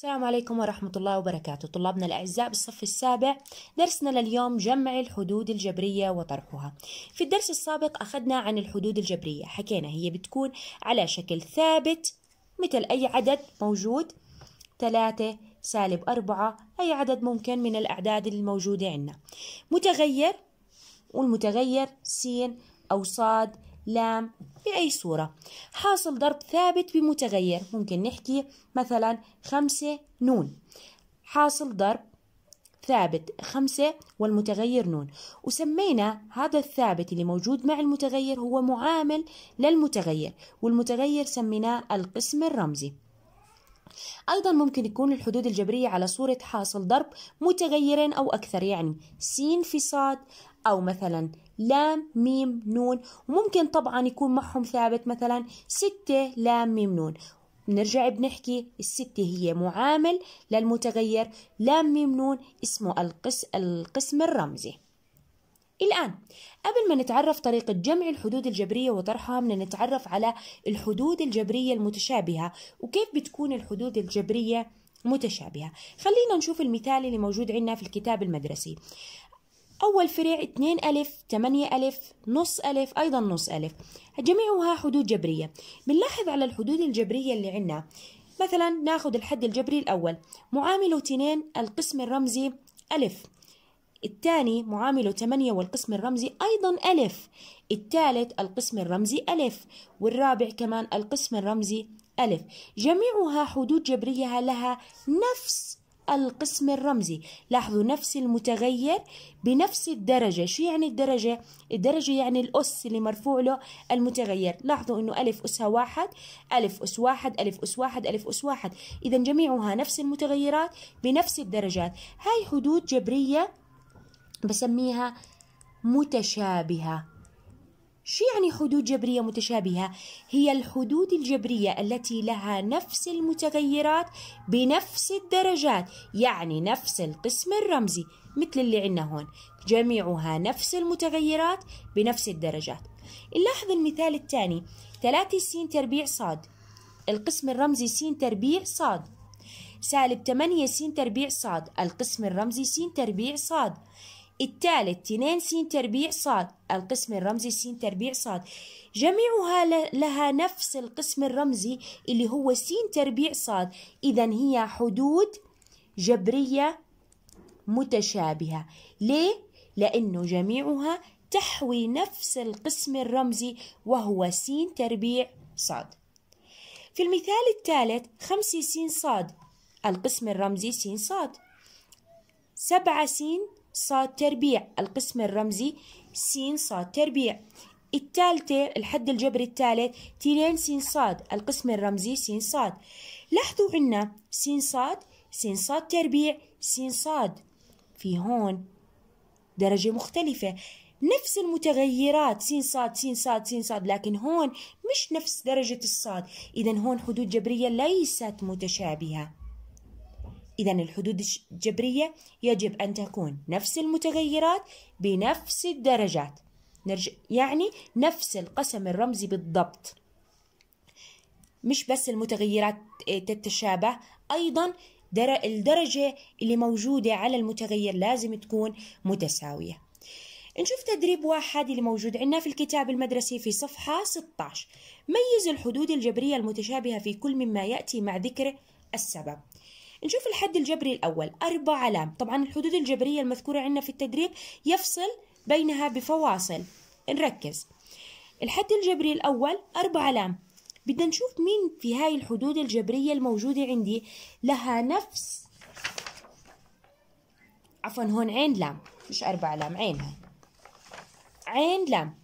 السلام عليكم ورحمة الله وبركاته طلابنا الأعزاء بالصف السابع درسنا لليوم جمع الحدود الجبرية وطرحها في الدرس السابق أخذنا عن الحدود الجبرية حكينا هي بتكون على شكل ثابت مثل أي عدد موجود ثلاثة سالب أربعة أي عدد ممكن من الأعداد الموجودة عندنا متغير والمتغير سين أو صاد لام بأي صورة حاصل ضرب ثابت بمتغير ممكن نحكي مثلا خمسة نون حاصل ضرب ثابت خمسة والمتغير نون وسمينا هذا الثابت اللي موجود مع المتغير هو معامل للمتغير والمتغير سميناه القسم الرمزي أيضا ممكن يكون الحدود الجبرية على صورة حاصل ضرب متغيرين أو أكثر يعني س في صاد أو مثلا لام ميم نون وممكن طبعا يكون معهم ثابت مثلا ستة لام ميم نون بنرجع بنحكي الستة هي معامل للمتغير لام ميم نون اسمه القس القسم الرمزي الآن قبل ما نتعرف طريقة جمع الحدود الجبرية وطرحها بدنا نتعرف على الحدود الجبرية المتشابهة وكيف بتكون الحدود الجبرية متشابهة خلينا نشوف المثال اللي موجود عندنا في الكتاب المدرسي أول فرع 2 ألف 8 ألف نص ألف أيضا نص ألف جميعها حدود جبرية بنلاحظ على الحدود الجبرية اللي عنا مثلا ناخد الحد الجبري الأول معامله 2 القسم الرمزي ألف الثاني معامله 8 والقسم الرمزي أيضا ألف الثالث القسم الرمزي ألف والرابع كمان القسم الرمزي ألف جميعها حدود جبرية لها نفس القسم الرمزي لاحظوا نفس المتغير بنفس الدرجة شو يعني الدرجة؟ الدرجة يعني الأس اللي مرفوع له المتغير لاحظوا أنه ألف أسها واحد ألف أس واحد ألف أس واحد ألف أس واحد إذا جميعها نفس المتغيرات بنفس الدرجات هاي حدود جبرية بسميها متشابهة شو يعني حدود جبرية متشابهة؟ هي الحدود الجبرية التي لها نفس المتغيرات بنفس الدرجات يعني نفس القسم الرمزي مثل اللي عندنا هون جميعها نفس المتغيرات بنفس الدرجات نلاحظ المثال الثاني 3 س تربيع صاد القسم الرمزي س تربيع صاد سالب 8 س تربيع صاد القسم الرمزي س تربيع صاد الثالث تنين س تربيع صاد القسم الرمزي س تربيع صاد جميعها لها نفس القسم الرمزي اللي هو س تربيع صاد إذا هي حدود جبرية متشابهة ليه؟ لأنه جميعها تحوي نفس القسم الرمزي وهو س تربيع صاد في المثال الثالث خمسة س صاد القسم الرمزي س صاد سبعة س صاد تربيع القسم الرمزي س صاد تربيع الثالثة الحد الجبري الثالث تيرين س صاد القسم الرمزي س صاد لاحظوا عنا س صاد س صاد تربيع س صاد في هون درجة مختلفة نفس المتغيرات س صاد س صاد س صاد لكن هون مش نفس درجة الصاد إذا هون حدود جبرية ليست متشابهة إذا الحدود الجبرية يجب أن تكون نفس المتغيرات بنفس الدرجات نرجع يعني نفس القسم الرمزي بالضبط مش بس المتغيرات آه، تتشابه أيضا الدرجة اللي موجودة على المتغير لازم تكون متساوية نشوف تدريب واحد اللي موجود عندنا في الكتاب المدرسي في صفحة 16 ميز الحدود الجبرية المتشابهة في كل مما يأتي مع ذكر السبب نشوف الحد الجبري الأول أربع علام طبعا الحدود الجبرية المذكورة عندنا في التدريب يفصل بينها بفواصل نركز الحد الجبري الأول أربع علام بدنا نشوف مين في هاي الحدود الجبرية الموجودة عندي لها نفس عفوا هون عين لام مش أربع لام عين هاي عين لام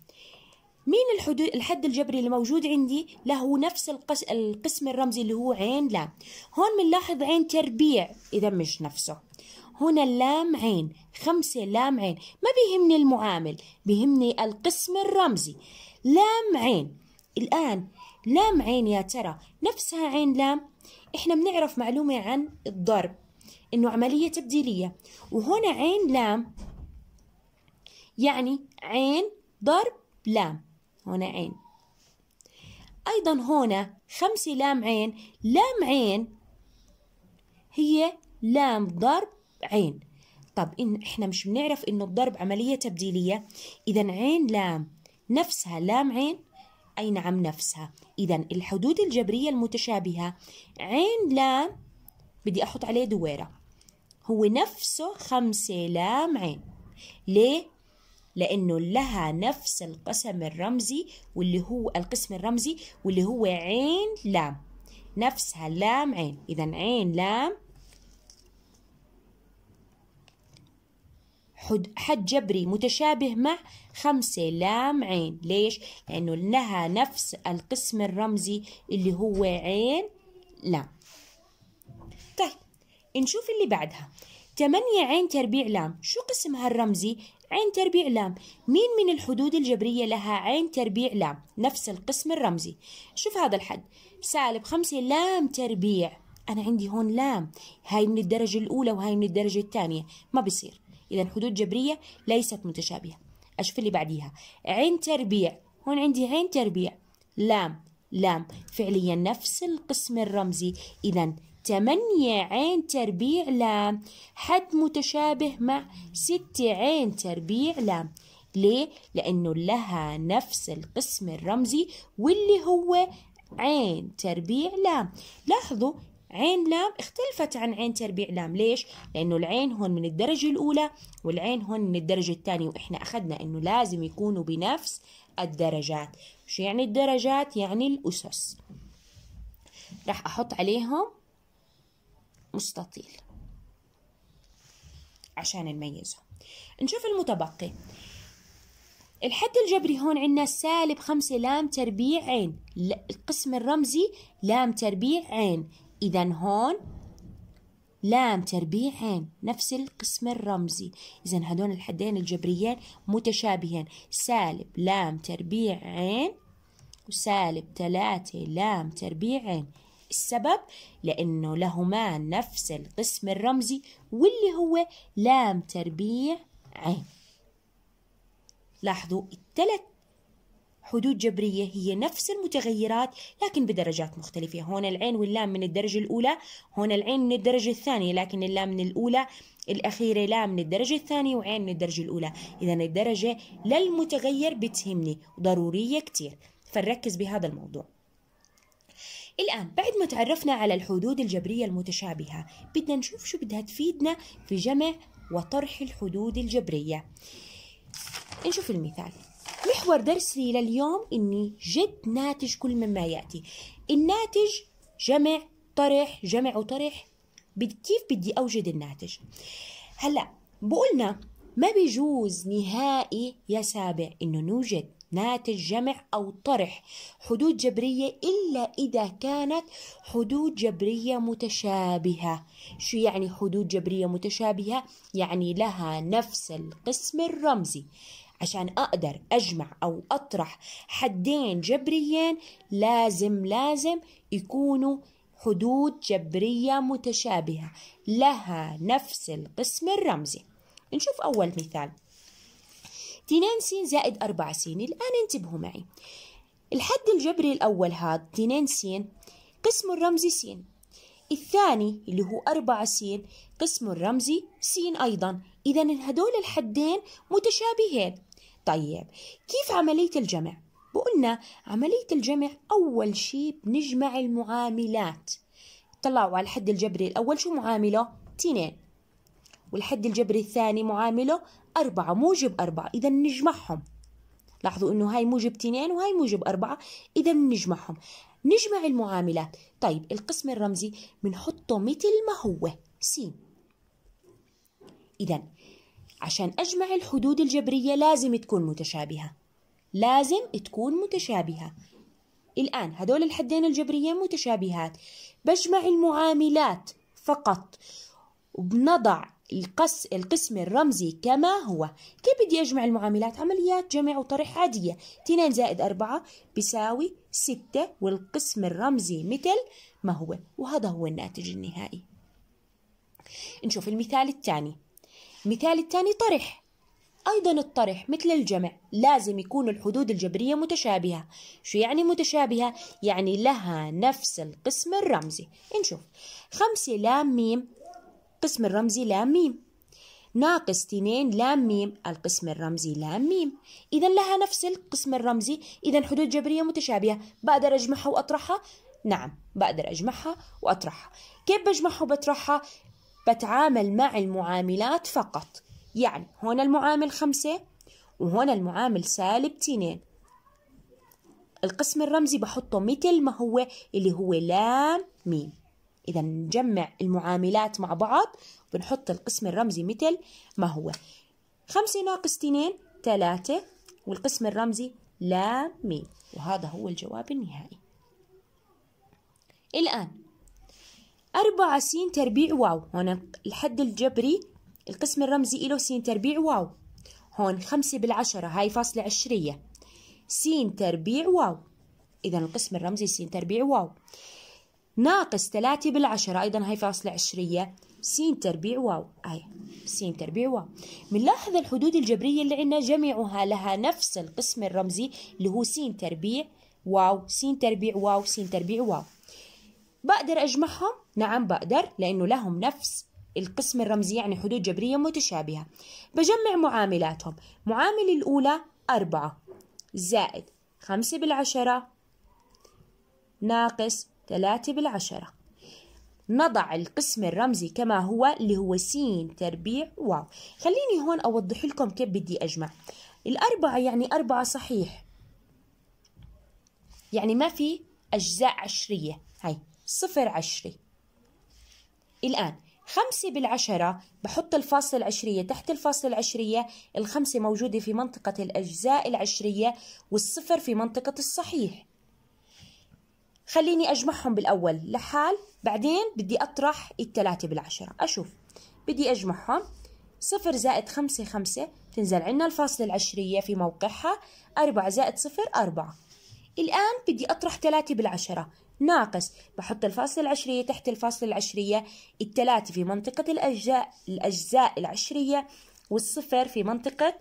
مين الحدود الحد الجبري اللي موجود عندي له نفس القس القسم الرمزي اللي هو عين لام هون بنلاحظ عين تربيع اذا مش نفسه هنا اللام عين خمسة لام عين ما بيهمني المعامل بيهمني القسم الرمزي لام عين الآن لام عين يا ترى نفسها عين لام احنا بنعرف معلومة عن الضرب انه عملية تبديلية وهنا عين لام يعني عين ضرب لام هنا عين أيضا هنا خمسة لام عين لام عين هي لام ضرب عين طب إن إحنا مش بنعرف إنه الضرب عملية تبديلية إذا عين لام نفسها لام عين أي نعم نفسها إذا الحدود الجبرية المتشابهة عين لام بدي أحط عليه دويرة هو نفسه خمسة لام عين ليه؟ لأنه لها نفس القسم الرمزي واللي هو القسم الرمزي واللي هو عين لام نفسها لام عين إذا عين لام حد حد جبري متشابه مع خمسة لام عين ليش؟ لأنه لها نفس القسم الرمزي اللي هو عين لام طيب نشوف اللي بعدها تمانية عين تربيع لام شو قسمها الرمزي؟ عين تربيع لام مين من الحدود الجبرية لها عين تربيع لام نفس القسم الرمزي شوف هذا الحد سالب خمسة لام تربيع أنا عندي هون لام هاي من الدرجة الأولى وهاي من الدرجة الثانية ما بصير إذا حدود جبرية ليست متشابهة أشوف اللي بعديها عين تربيع هون عندي عين تربيع لام لام فعليا نفس القسم الرمزي إذا تمانية عين تربيع لام حد متشابه مع ستة عين تربيع لام ليه؟ لأنه لها نفس القسم الرمزي واللي هو عين تربيع لام لاحظوا عين لام اختلفت عن عين تربيع لام ليش؟ لأنه العين هون من الدرجة الأولى والعين هون من الدرجة الثانية وإحنا أخذنا أنه لازم يكونوا بنفس الدرجات شو يعني الدرجات؟ يعني الأسس رح أحط عليهم مستطيل عشان نميزهم نشوف المتبقي الحد الجبري هون عندنا سالب خمسة لام تربيع عين القسم الرمزي لام تربيع عين إذا هون لام تربيع عين نفس القسم الرمزي إذا هدول الحدين الجبريين متشابهين سالب لام تربيع عين وسالب ثلاثة لام تربيع عين السبب لأنه لهما نفس القسم الرمزي واللي هو لام تربيع عين لاحظوا الثلاث حدود جبرية هي نفس المتغيرات لكن بدرجات مختلفة هون العين واللام من الدرجة الأولى هون العين من الدرجة الثانية لكن اللام من الأولى الأخيرة لام من الدرجة الثانية وعين من الدرجة الأولى إذا الدرجة للمتغير بتهمني ضرورية كتير فنركز بهذا الموضوع الآن بعد ما تعرفنا على الحدود الجبرية المتشابهة بدنا نشوف شو بدها تفيدنا في جمع وطرح الحدود الجبرية نشوف المثال محور درسي لليوم إني جد ناتج كل مما يأتي الناتج جمع طرح جمع وطرح كيف بدي أوجد الناتج هلأ بقولنا ما بيجوز نهائي يا سابع إنه نوجد ناتج جمع أو طرح حدود جبرية إلا إذا كانت حدود جبرية متشابهة شو يعني حدود جبرية متشابهة؟ يعني لها نفس القسم الرمزي عشان أقدر أجمع أو أطرح حدين جبريين لازم لازم يكونوا حدود جبرية متشابهة لها نفس القسم الرمزي نشوف أول مثال 2 س زائد 4 س الآن انتبهوا معي الحد الجبري الأول هذا 2 س قسم الرمزي س الثاني اللي هو 4 س قسم الرمزي س أيضا إذا هذول الحدين متشابهين طيب كيف عملية الجمع؟ وقلنا عملية الجمع أول شيء بنجمع المعاملات طلعوا على الحد الجبري الأول شو معاملة؟ 2 والحد الجبري الثاني معامله أربعة موجب أربعة إذا نجمعهم لاحظوا إنه هاي موجب تنين وهاي موجب أربعة إذا نجمعهم نجمع المعاملات طيب القسم الرمزي بنحطه مثل ما هو س إذا عشان أجمع الحدود الجبرية لازم تكون متشابهة لازم تكون متشابهة الآن هدول الحدين الجبريين متشابهات بجمع المعاملات فقط وبنضع القس القسم الرمزي كما هو كيف بدي أجمع المعاملات عمليات جمع وطرح عادية 2 زائد 4 بيساوي 6 والقسم الرمزي مثل ما هو وهذا هو الناتج النهائي نشوف المثال الثاني المثال الثاني طرح أيضا الطرح مثل الجمع لازم يكون الحدود الجبرية متشابهة شو يعني متشابهة؟ يعني لها نفس القسم الرمزي نشوف 5 لام ميم القسم الرمزي لام ميم ناقص تنين لام ميم القسم الرمزي لام ميم إذا لها نفس القسم الرمزي إذا حدود جبرية متشابهة بقدر أجمعها وأطرحها نعم بقدر أجمعها وأطرحها كيف بجمعها وبطرحها بتعامل مع المعاملات فقط يعني هنا المعامل خمسة وهنا المعامل سالب تنين القسم الرمزي بحطه مثل ما هو اللي هو لام ميم إذا نجمع المعاملات مع بعض بنحط القسم الرمزي مثل ما هو خمسة ناقص اثنين ثلاثة والقسم الرمزي لا مي وهذا هو الجواب النهائي الآن أربعة س تربيع واو هون الحد الجبري القسم الرمزي له س تربيع واو هون خمسة بالعشرة هاي فاصلة عشرية س تربيع واو إذا القسم الرمزي س تربيع واو ناقص 3 بالعشرة أيضا هاي فاصلة عشرية س تربيع واو أي س تربيع واو بنلاحظ الحدود الجبرية اللي عندنا جميعها لها نفس القسم الرمزي اللي هو س تربيع واو س تربيع واو س تربيع واو بقدر أجمعهم؟ نعم بقدر لأنه لهم نفس القسم الرمزي يعني حدود جبرية متشابهة بجمع معاملاتهم معامل الأولى أربعة زائد خمسة بالعشرة ناقص 3 بالعشرة نضع القسم الرمزي كما هو اللي هو س تربيع واو خليني هون أوضح لكم كيف بدي أجمع الأربعة يعني أربعة صحيح يعني ما في أجزاء عشرية هاي صفر عشري الآن خمسة بالعشرة بحط الفاصلة العشرية تحت الفاصلة العشرية الخمسة موجودة في منطقة الأجزاء العشرية والصفر في منطقة الصحيح خليني أجمعهم بالأول لحال بعدين بدي أطرح التلاتة بالعشرة أشوف بدي أجمعهم صفر زائد خمسة خمسة تنزل عنا الفاصلة العشرية في موقعها أربعة زائد صفر أربعة الآن بدي أطرح تلاتة بالعشرة ناقص بحط الفاصلة العشرية تحت الفاصلة العشرية التلاتة في منطقة الأجزاء, الأجزاء العشرية والصفر في منطقة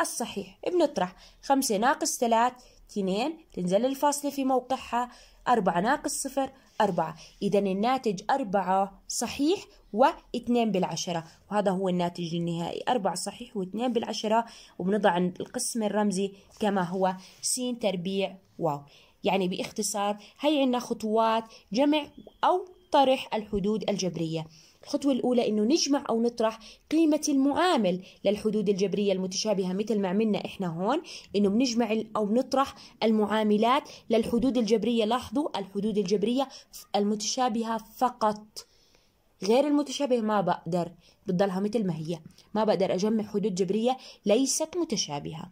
الصحيح بنطرح خمسة ناقص ثلاث اثنين تنزل الفاصلة في موقعها أربعة ناقص صفر أربعة إذا الناتج أربعة صحيح و2 بالعشرة وهذا هو الناتج النهائي أربعة صحيح و2 بالعشرة وبنضع القسم الرمزي كما هو س تربيع واو يعني باختصار هي عنا خطوات جمع أو طرح الحدود الجبرية الخطوة الأولى أنه نجمع أو نطرح قيمة المعامل للحدود الجبرية المتشابهة مثل ما عملنا إحنا هون أنه بنجمع أو نطرح المعاملات للحدود الجبرية لاحظوا الحدود الجبرية المتشابهة فقط غير المتشابهة ما بقدر بتضلها مثل ما هي ما بقدر أجمع حدود جبرية ليست متشابهة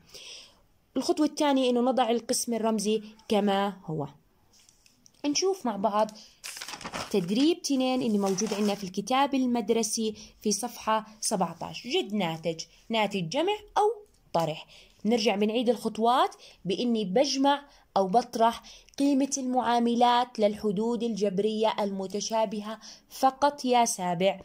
الخطوة الثانية أنه نضع القسم الرمزي كما هو نشوف مع بعض تدريب تنين اللي موجود عندنا في الكتاب المدرسي في صفحة 17 جد ناتج ناتج جمع أو طرح نرجع بنعيد الخطوات بإني بجمع أو بطرح قيمة المعاملات للحدود الجبرية المتشابهة فقط يا سابع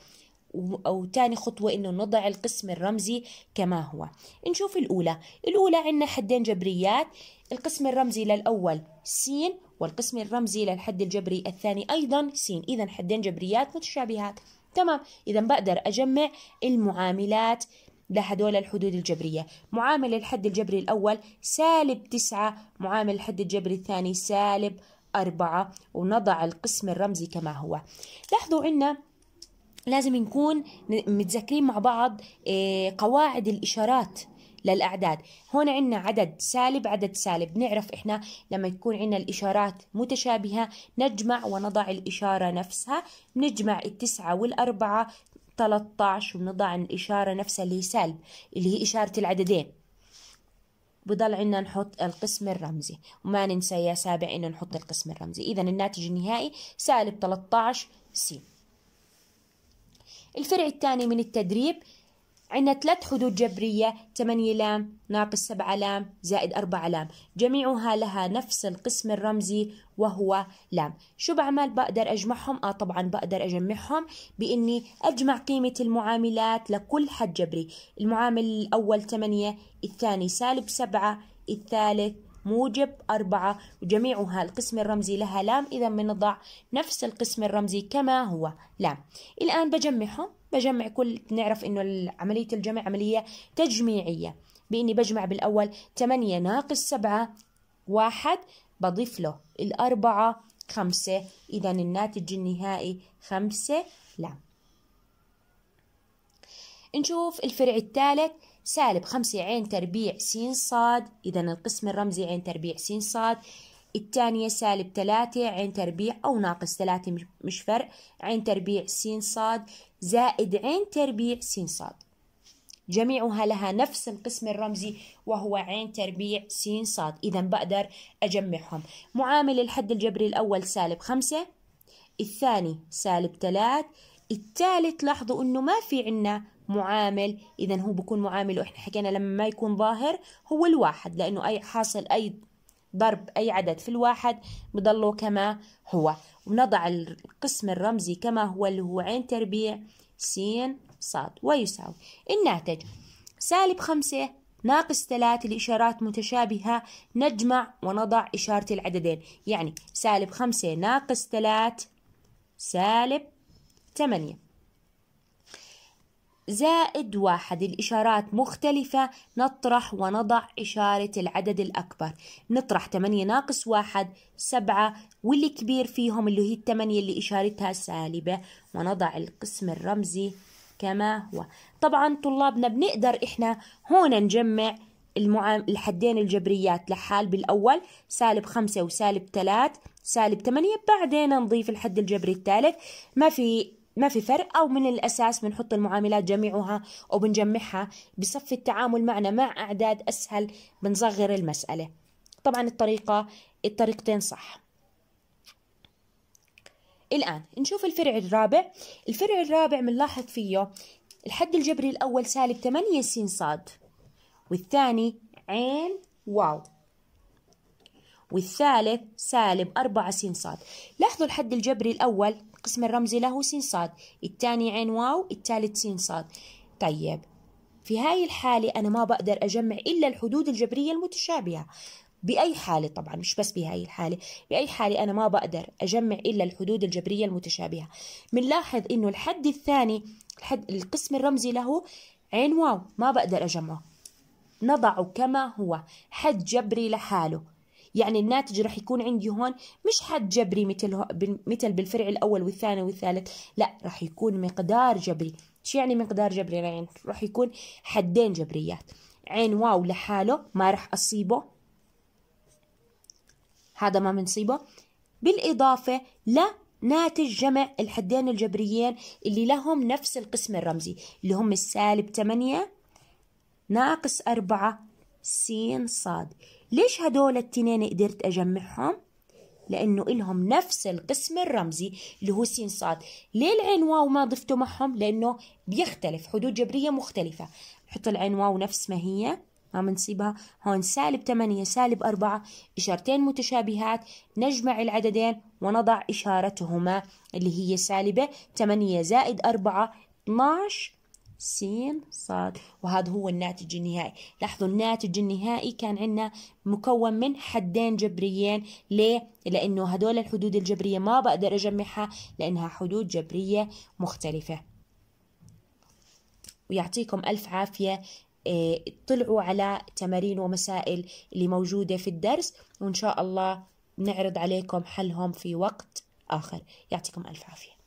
أو تاني خطوة إنه نضع القسم الرمزي كما هو نشوف الأولى الأولى عندنا حدين جبريات القسم الرمزي للأول سين والقسم الرمزي للحد الجبري الثاني أيضا سين إذا حدين جبريات متشابهات تمام إذا بقدر أجمع المعاملات لهدول الحدود الجبرية معامل الحد الجبري الأول سالب تسعة معامل الحد الجبري الثاني سالب أربعة ونضع القسم الرمزي كما هو لاحظوا عنا لازم نكون متذكرين مع بعض إيه، قواعد الإشارات للأعداد هون عندنا عدد سالب عدد سالب نعرف إحنا لما يكون عندنا الإشارات متشابهة نجمع ونضع الإشارة نفسها نجمع التسعة والأربعة 13 ونضع الإشارة نفسها اللي هي سالب اللي هي إشارة العددين بضل عنا نحط القسم الرمزي وما ننسى يا سابع إنه نحط القسم الرمزي إذا الناتج النهائي سالب 13 س الفرع الثاني من التدريب عندنا ثلاث حدود جبرية 8 لام ناقص 7 لام زائد 4 لام جميعها لها نفس القسم الرمزي وهو لام شو بعمل بقدر أجمعهم؟ آه طبعا بقدر أجمعهم بإني أجمع قيمة المعاملات لكل حد جبري المعامل الأول 8 الثاني سالب 7 الثالث موجب أربعة وجميعها القسم الرمزي لها لام إذا بنضع نفس القسم الرمزي كما هو لام الآن بجمعهم بجمع كل نعرف انه عملية الجمع عملية تجميعية باني بجمع بالاول 8 ناقص 7 واحد بضيف له الأربعة خمسة إذا الناتج النهائي خمسة لا نشوف الفرع الثالث سالب خمسة عين تربيع س صاد إذا القسم الرمزي عين تربيع س صاد الثانية سالب تلاتة عين تربيع أو ناقص تلاتة مش فرق عين تربيع س صاد زائد عين تربيع س صاد جميعها لها نفس القسم الرمزي وهو عين تربيع س صاد إذا بقدر أجمعهم معامل الحد الجبري الأول سالب خمسة الثاني سالب ثلاث الثالث لاحظوا أنه ما في عنا معامل إذا هو بكون معامل وإحنا حكينا لما ما يكون ظاهر هو الواحد لأنه أي حاصل أي ضرب أي عدد في الواحد بضله كما هو ونضع القسم الرمزي كما هو اللي هو عين تربيع س صاد ويساوي الناتج سالب خمسة ناقص ثلاث الإشارات متشابهة نجمع ونضع إشارة العددين يعني سالب خمسة ناقص ثلاث سالب ثمانية زائد واحد الإشارات مختلفة نطرح ونضع إشارة العدد الأكبر نطرح 8 ناقص واحد سبعة واللي كبير فيهم اللي هي الثمانية اللي إشارتها سالبة ونضع القسم الرمزي كما هو طبعا طلابنا بنقدر إحنا هون نجمع المعام الحدين الجبريات لحال بالأول سالب خمسة وسالب ثلاث سالب ثمانية بعدين نضيف الحد الجبري الثالث ما في ما في فرق أو من الأساس بنحط المعاملات جميعها وبنجمعها بصف التعامل معنا مع أعداد أسهل بنصغر المسألة طبعا الطريقة الطريقتين صح الآن نشوف الفرع الرابع الفرع الرابع بنلاحظ فيه الحد الجبري الأول سالب 8 س صاد والثاني عين واو والثالث سالب أربعة س ص لاحظوا الحد الجبري الأول قسم الرمزي له س ص الثاني عين واو الثالث س ص طيب في هاي الحالة أنا ما بقدر أجمع إلا الحدود الجبرية المتشابهة بأي حالة طبعا مش بس بهاي الحالة بأي حالة أنا ما بقدر أجمع إلا الحدود الجبرية المتشابهة بنلاحظ إنه الحد الثاني الحد القسم الرمزي له عين واو ما بقدر أجمعه نضعه كما هو حد جبري لحاله يعني الناتج رح يكون عندي هون مش حد جبري مثل مثل بالفرع الأول والثاني والثالث لا رح يكون مقدار جبري شو يعني مقدار جبري يعني رح يكون حدين جبريات عين واو لحاله ما رح أصيبه هذا ما بنصيبه بالإضافة ل ناتج جمع الحدين الجبريين اللي لهم نفس القسم الرمزي اللي هم السالب 8 ناقص 4 س صاد ليش هدول التنين قدرت أجمعهم؟ لأنه إلهم نفس القسم الرمزي اللي هو سين صاد ليه العين واو ما ضفته معهم؟ لأنه بيختلف حدود جبرية مختلفة حط العين واو نفس ما هي ما بنسيبها هون سالب 8 سالب 4 إشارتين متشابهات نجمع العددين ونضع إشارتهما اللي هي سالبة 8 زائد 4 12 س صاد وهذا هو الناتج النهائي لاحظوا الناتج النهائي كان عندنا مكون من حدين جبريين ليه؟ لأنه هدول الحدود الجبرية ما بقدر أجمعها لأنها حدود جبرية مختلفة ويعطيكم ألف عافية اطلعوا آه، على تمارين ومسائل اللي موجودة في الدرس وإن شاء الله نعرض عليكم حلهم في وقت آخر يعطيكم ألف عافية